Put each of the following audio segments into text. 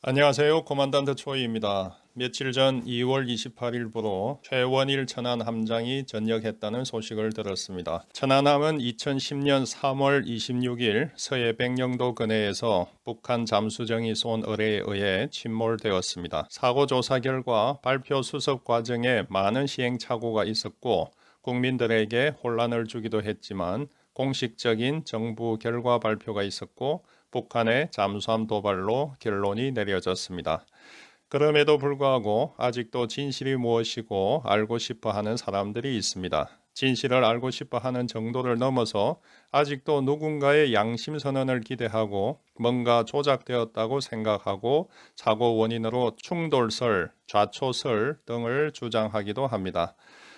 안녕하세요. 코만단트 초이입니다. 며칠 전 2월 28일부로 최원일 천안 함장이 전역했다는 소식을 들었습니다. 천안함은 2010년 3월 26일 서해 백령도 근해에서 북한 잠수정이 쏜 어뢰에 의해 침몰되었습니다. 사고 조사 결과 발표 수습 과정에 많은 시행착오가 있었고 국민들에게 혼란을 주기도 했지만 공식적인 정부 결과 발표가 있었고 북한의 잠수함 도발로 결론이 내려졌습니다. 그럼에도 불구하고 아직도 진실이 무엇이고 알고 싶어 하는 사람들이 있습니다. 진실을 알고 싶어 하는 정도를 넘어서 아직도 누군가의 양심 선언을 기대하고 뭔가 조작되었다고 생각하고 사고 원인으로 충돌설, 좌초설 등을 주장하기도 합니다.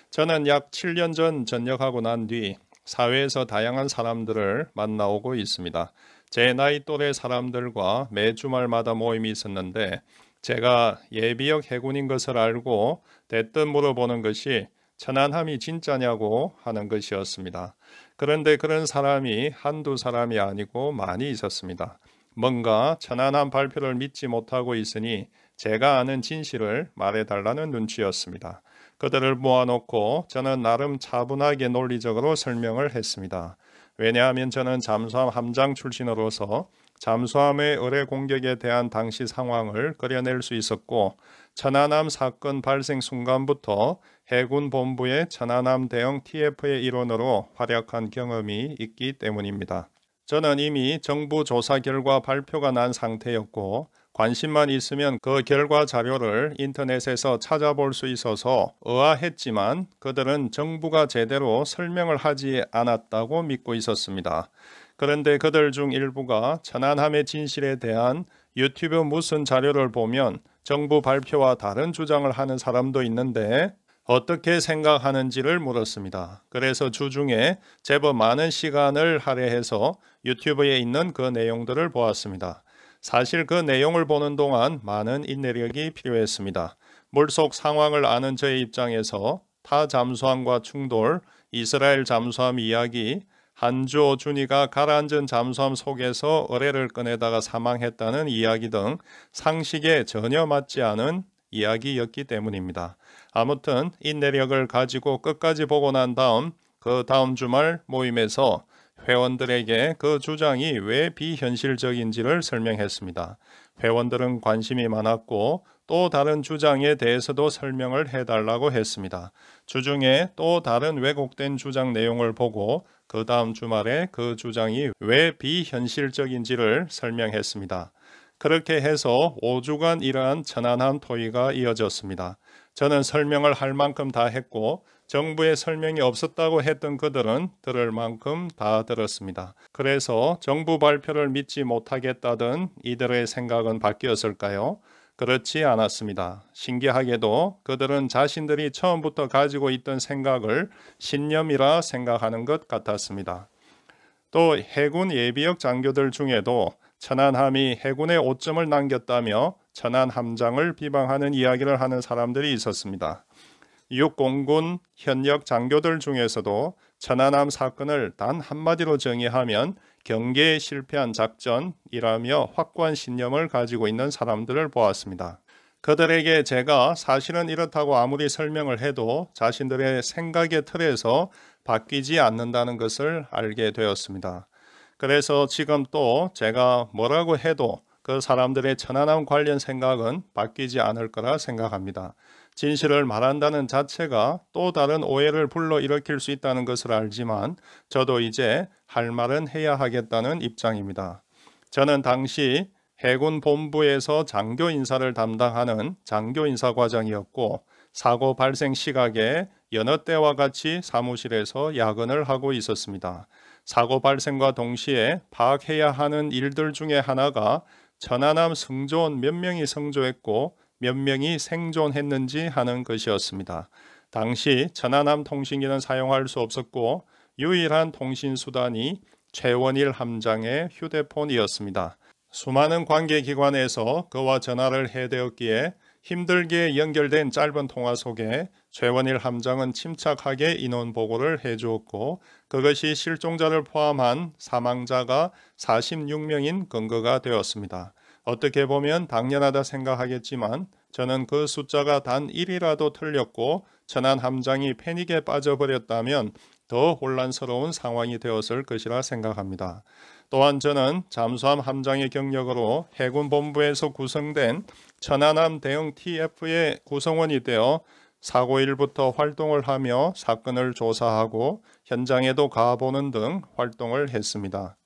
저는 약 7년 전 전역하고 난 뒤 사회에서 다양한 사람들을 만나오고 있습니다. 제 나이 또래 사람들과 매주말마다 모임이 있었는데 제가 예비역 해군인 것을 알고 대뜸 물어보는 것이 천안함이 진짜냐고 하는 것이었습니다. 그런데 그런 사람이 한두 사람이 아니고 많이 있었습니다. 뭔가 천안함 발표를 믿지 못하고 있으니 제가 아는 진실을 말해달라는 눈치였습니다. 그들을 모아놓고 저는 나름 차분하게 논리적으로 설명을 했습니다. 왜냐하면 저는 잠수함 함장 출신으로서 잠수함의 의뢰 공격에 대한 당시 상황을 그려낼수 있었고 천안함 사건 발생 순간부터 해군 본부의 천안함 대응 TF의 일원으로 활약한 경험이 있기 때문입니다. 저는 이미 정부 조사 결과 발표가 난 상태였고 관심만 있으면 그 결과 자료를 인터넷에서 찾아볼 수 있어서 의아했지만 그들은 정부가 제대로 설명을 하지 않았다고 믿고 있었습니다. 그런데 그들 중 일부가 천안함의 진실에 대한 유튜브 무슨 자료를 보면 정부 발표와 다른 주장을 하는 사람도 있는데 어떻게 생각하는지를 물었습니다. 그래서 주중에 제법 많은 시간을 할애해서 유튜브에 있는 그 내용들을 보았습니다. 사실 그 내용을 보는 동안 많은 인내력이 필요했습니다. 물속 상황을 아는 저의 입장에서 타 잠수함과 충돌, 이스라엘 잠수함 이야기, 한주호 준이가 가라앉은 잠수함 속에서 어뢰를 꺼내다가 사망했다는 이야기 등 상식에 전혀 맞지 않은 이야기였기 때문입니다. 아무튼 인내력을 가지고 끝까지 보고 난 다음 그 다음 주말 모임에서 회원들에게 그 주장이 왜 비현실적인지를 설명했습니다. 회원들은 관심이 많았고 또 다른 주장에 대해서도 설명을 해달라고 했습니다. 주중에 또 다른 왜곡된 주장 내용을 보고 그 다음 주말에 그 주장이 왜 비현실적인지를 설명했습니다. 그렇게 해서 5주간 이러한 천안한 토의가 이어졌습니다. 저는 설명을 할 만큼 다 했고 정부의 설명이 없었다고 했던 그들은 들을 만큼 다 들었습니다. 그래서 정부 발표를 믿지 못하겠다던 이들의 생각은 바뀌었을까요? 그렇지 않았습니다. 신기하게도 그들은 자신들이 처음부터 가지고 있던 생각을 신념이라 생각하는 것 같았습니다. 또 해군 예비역 장교들 중에도 천안함이 해군의 오점을 남겼다며 천안함장을 비방하는 이야기를 하는 사람들이 있었습니다. 육공군 현역 장교들 중에서도 천안함 사건을 단 한마디로 정의하면 경계에 실패한 작전이라며 확고한 신념을 가지고 있는 사람들을 보았습니다. 그들에게 제가 사실은 이렇다고 아무리 설명을 해도 자신들의 생각의 틀에서 바뀌지 않는다는 것을 알게 되었습니다. 그래서 지금 또 제가 뭐라고 해도 그 사람들의 천안함 관련 생각은 바뀌지 않을 거라 생각합니다. 진실을 말한다는 자체가 또 다른 오해를 불러일으킬 수 있다는 것을 알지만 저도 이제 할 말은 해야 하겠다는 입장입니다. 저는 당시 해군 본부에서 장교 인사를 담당하는 장교 인사 과장이었고 사고 발생 시각에 여느 때와 같이 사무실에서 야근을 하고 있었습니다. 사고 발생과 동시에 파악해야 하는 일들 중에 하나가 천안함 승조원 몇 명이 성조했고 몇 명이 생존했는지 하는 것이었습니다. 당시 전하남 통신기는 사용할 수 없었고 유일한 통신 수단이 최원일 함장의 휴대폰이었습니다. 수많은 관계기관에서 그와 전화를 해대었기에 힘들게 연결된 짧은 통화 속에 최원일 함장은 침착하게 인원 보고를 해주었고 그것이 실종자를 포함한 사망자가 46명인 근거가 되었습니다. 어떻게 보면 당연하다 생각하겠지만 저는 그 숫자가 단 1이라도 틀렸고 천안 함장이 패닉에 빠져버렸다면 더 혼란스러운 상황이 되었을 것이라 생각합니다. 또한 저는 잠수함 함장의 경력으로 해군 본부에서 구성된 천안함 대응 TF의 구성원이 되어 사고 일부터 활동을 하며 사건을 조사하고 현장에도 가보는 등 활동을 했습니다.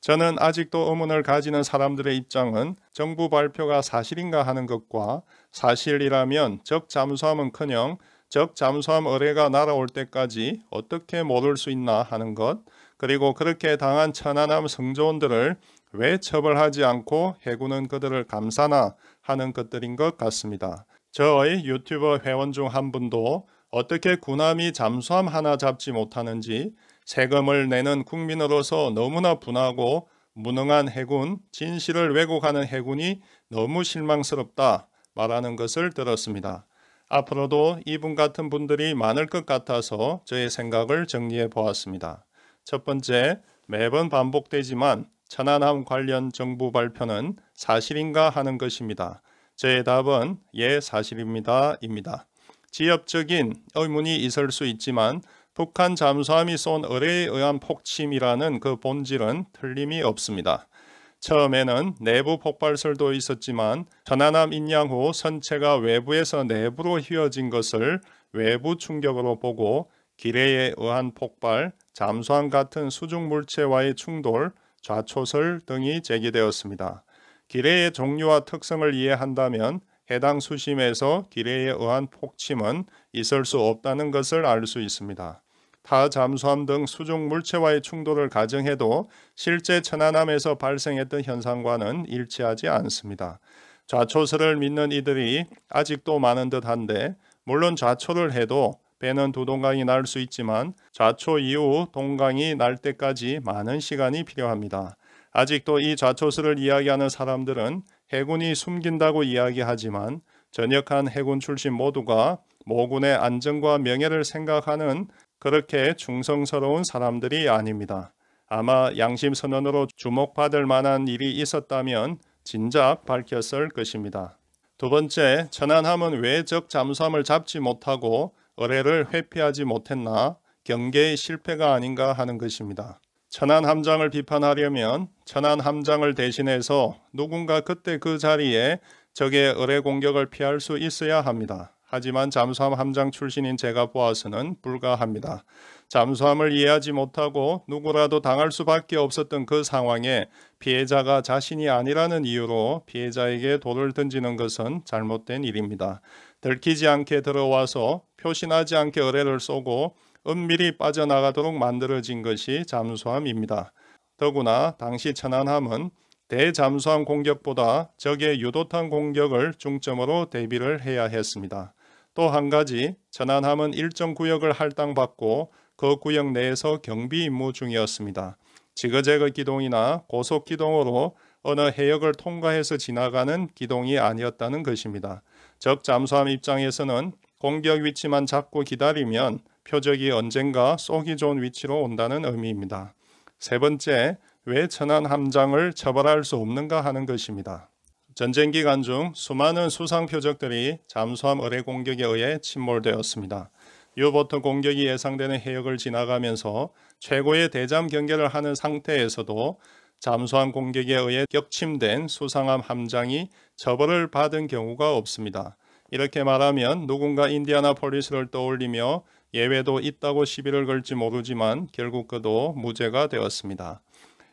저는 아직도 의문을 가지는 사람들의 입장은 정부 발표가 사실인가 하는 것과 사실이라면 적 잠수함은커녕 적 잠수함 의뢰가 날아올 때까지 어떻게 모를 수 있나 하는 것 그리고 그렇게 당한 천안함 성조원들을 왜 처벌하지 않고 해군은 그들을 감사나 하는 것들인 것 같습니다. 저의 유튜버 회원 중 한 분도 어떻게 군함이 잠수함 하나 잡지 못하는지 세금을 내는 국민으로서 너무나 분하고 무능한 해군, 진실을 왜곡하는 해군이 너무 실망스럽다 말하는 것을 들었습니다. 앞으로도 이분 같은 분들이 많을 것 같아서 저의 생각을 정리해 보았습니다. 첫 번째, 매번 반복되지만 천안함 관련 정부 발표는 사실인가 하는 것입니다. 저의 답은 예 사실입니다 입니다. 지엽적인 의문이 있을 수 있지만 북한 잠수함이 쏜 의뢰에 의한 폭침이라는 그 본질은 틀림이 없습니다. 처음에는 내부 폭발설도 있었지만 전하남 인양 후 선체가 외부에서 내부로 휘어진 것을 외부 충격으로 보고 기뢰에 의한 폭발, 잠수함 같은 수중 물체와의 충돌, 좌초설 등이 제기되었습니다. 기뢰의 종류와 특성을 이해한다면 해당 수심에서 기뢰에 의한 폭침은 있을 수 없다는 것을 알 수 있습니다. 타 잠수함 등 수중 물체와의 충돌을 가정해도 실제 천안함에서 발생했던 현상과는 일치하지 않습니다. 좌초설을 믿는 이들이 아직도 많은 듯한데 물론 좌초를 해도 배는 두 동강이 날 수 있지만 좌초 이후 동강이 날 때까지 많은 시간이 필요합니다. 아직도 이 좌초설을 이야기하는 사람들은 해군이 숨긴다고 이야기하지만 전역한 해군 출신 모두가 모군의 안전과 명예를 생각하는 그렇게 충성스러운 사람들이 아닙니다. 아마 양심 선언으로 주목받을 만한 일이 있었다면 진작 밝혔을 것입니다. 두 번째, 천안함은 왜 적 잠수함을 잡지 못하고 의뢰를 회피하지 못했나 경계의 실패가 아닌가 하는 것입니다. 천안 함장을 비판하려면 천안 함장을 대신해서 누군가 그때 그 자리에 적의 의뢰 공격을 피할 수 있어야 합니다. 하지만 잠수함 함장 출신인 제가 보아서는 불가합니다. 잠수함을 이해하지 못하고 누구라도 당할 수밖에 없었던 그 상황에 피해자가 자신이 아니라는 이유로 피해자에게 돌을 던지는 것은 잘못된 일입니다. 들키지 않게 들어와서 표시나지 않게 의뢰를 쏘고 은밀히 빠져나가도록 만들어진 것이 잠수함입니다. 더구나 당시 천안함은 대잠수함 공격보다 적의 유도탄 공격을 중점으로 대비를 해야 했습니다. 또한 가지 전환함은 일정 구역을 할당받고 그 구역 내에서 경비 임무 중이었습니다. 지그재그 기동이나 고속 기동으로 어느 해역을 통과해서 지나가는 기동이 아니었다는 것입니다. 적 잠수함 입장에서는 공격 위치만 잡고 기다리면 표적이 언젠가 쏘기 좋은 위치로 온다는 의미입니다. 세 번째, 왜 천안 함장을 처벌할 수 없는가 하는 것입니다. 전쟁 기간 중 수많은 수상 표적들이 잠수함 의뢰 공격에 의해 침몰되었습니다. 유보트 공격이 예상되는 해역을 지나가면서 최고의 대잠 경계를 하는 상태에서도 잠수함 공격에 의해 격침된 수상함 함장이 처벌을 받은 경우가 없습니다. 이렇게 말하면 누군가 인디아나폴리스를 떠올리며 예외도 있다고 시비를 걸지 모르지만 결국 그도 무죄가 되었습니다.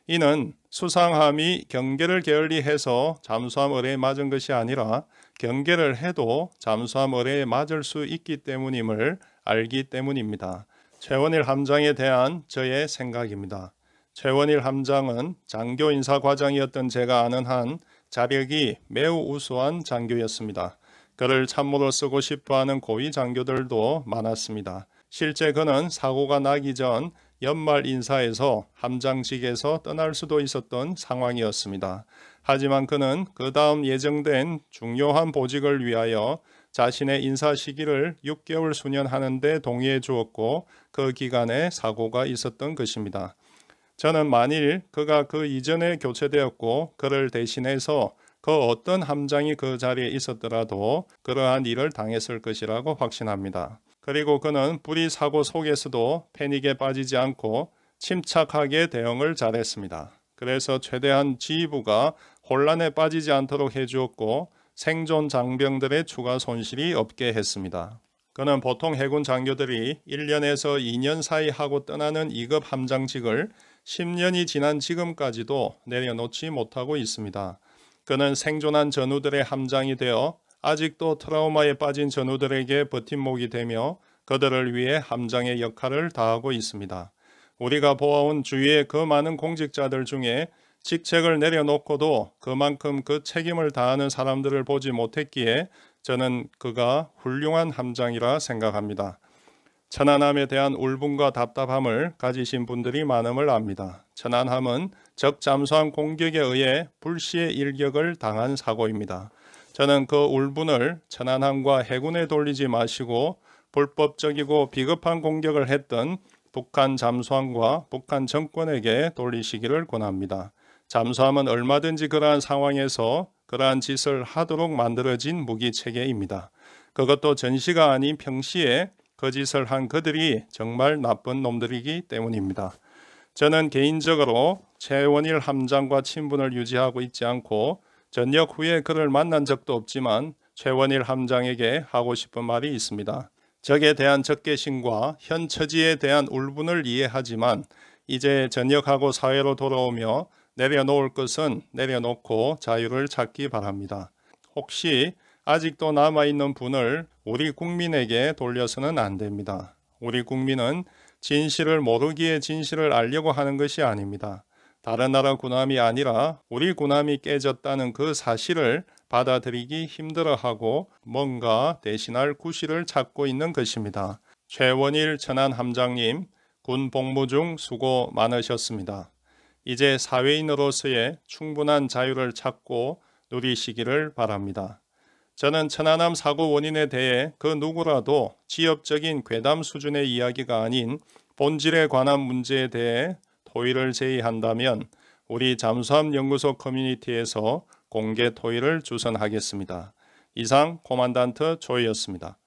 이는 수상함이 경계를 게을리 해서 잠수함 어뢰에 맞은 것이 아니라 경계를 해도 잠수함 어뢰에 맞을 수 있기 때문임을 알기 때문입니다. 최원일 함장에 대한 저의 생각입니다. 최원일 함장은 장교 인사과장이었던 제가 아는 한 자력이 매우 우수한 장교였습니다. 그를 참모로 쓰고 싶어하는 고위 장교들도 많았습니다. 실제 그는 사고가 나기 전 연말 인사에서 함장직에서 떠날 수도 있었던 상황이었습니다. 하지만 그는 그 다음 예정된 중요한 보직을 위하여 자신의 인사 시기를 6개월 수년하는 데 동의해 주었고 그 기간에 사고가 있었던 것입니다. 저는 만일 그가 그 이전에 교체되었고 그를 대신해서 그 어떤 함장이 그 자리에 있었더라도 그러한 일을 당했을 것이라고 확신합니다. 그리고 그는 뿌리 사고 속에서도 패닉에 빠지지 않고 침착하게 대응을 잘했습니다. 그래서 최대한 지휘부가 혼란에 빠지지 않도록 해주었고 생존 장병들의 추가 손실이 없게 했습니다. 그는 보통 해군 장교들이 1년에서 2년 사이 하고 떠나는 2급 함장직을 10년이 지난 지금까지도 내려놓지 못하고 있습니다. 그는 생존한 전우들의 함장이 되어 아직도 트라우마에 빠진 전우들에게 버팀목이 되며 그들을 위해 함장의 역할을 다하고 있습니다. 우리가 보아온 주위의 그 많은 공직자들 중에 직책을 내려놓고도 그만큼 그 책임을 다하는 사람들을 보지 못했기에 저는 그가 훌륭한 함장이라 생각합니다. 천안함에 대한 울분과 답답함을 가지신 분들이 많음을 압니다. 천안함은 적 잠수함 공격에 의해 불시의 일격을 당한 사고입니다. 저는 그 울분을 천안함과 해군에 돌리지 마시고 불법적이고 비겁한 공격을 했던 북한 잠수함과 북한 정권에게 돌리시기를 권합니다. 잠수함은 얼마든지 그러한 상황에서 그러한 짓을 하도록 만들어진 무기체계입니다. 그것도 전시가 아닌 평시에 그짓을한 그들이 정말 나쁜 놈들이기 때문입니다. 저는 개인적으로 최원일 함장과 친분을 유지하고 있지 않고 전역 후에 그를 만난 적도 없지만 최원일 함장에게 하고 싶은 말이 있습니다. 적에 대한 적개심과 현 처지에 대한 울분을 이해하지만 이제 전역하고 사회로 돌아오며 내려놓을 것은 내려놓고 자유를 찾기 바랍니다. 혹시 아직도 남아있는 분을 우리 국민에게 돌려서는 안 됩니다. 우리 국민은 진실을 모르기에 진실을 알려고 하는 것이 아닙니다. 다른 나라 군함이 아니라 우리 군함이 깨졌다는 그 사실을 받아들이기 힘들어하고 뭔가 대신할 구실을 찾고 있는 것입니다. 최원일 천안 함장님, 군 복무 중 수고 많으셨습니다. 이제 사회인으로서의 충분한 자유를 찾고 누리시기를 바랍니다. 저는 천안함 사고 원인에 대해 그 누구라도 지엽적인 괴담 수준의 이야기가 아닌 본질에 관한 문제에 대해 토의를 제의한다면 우리 잠수함 연구소 커뮤니티에서 공개 토의를 주선하겠습니다. 이상 코만단트 조이였습니다.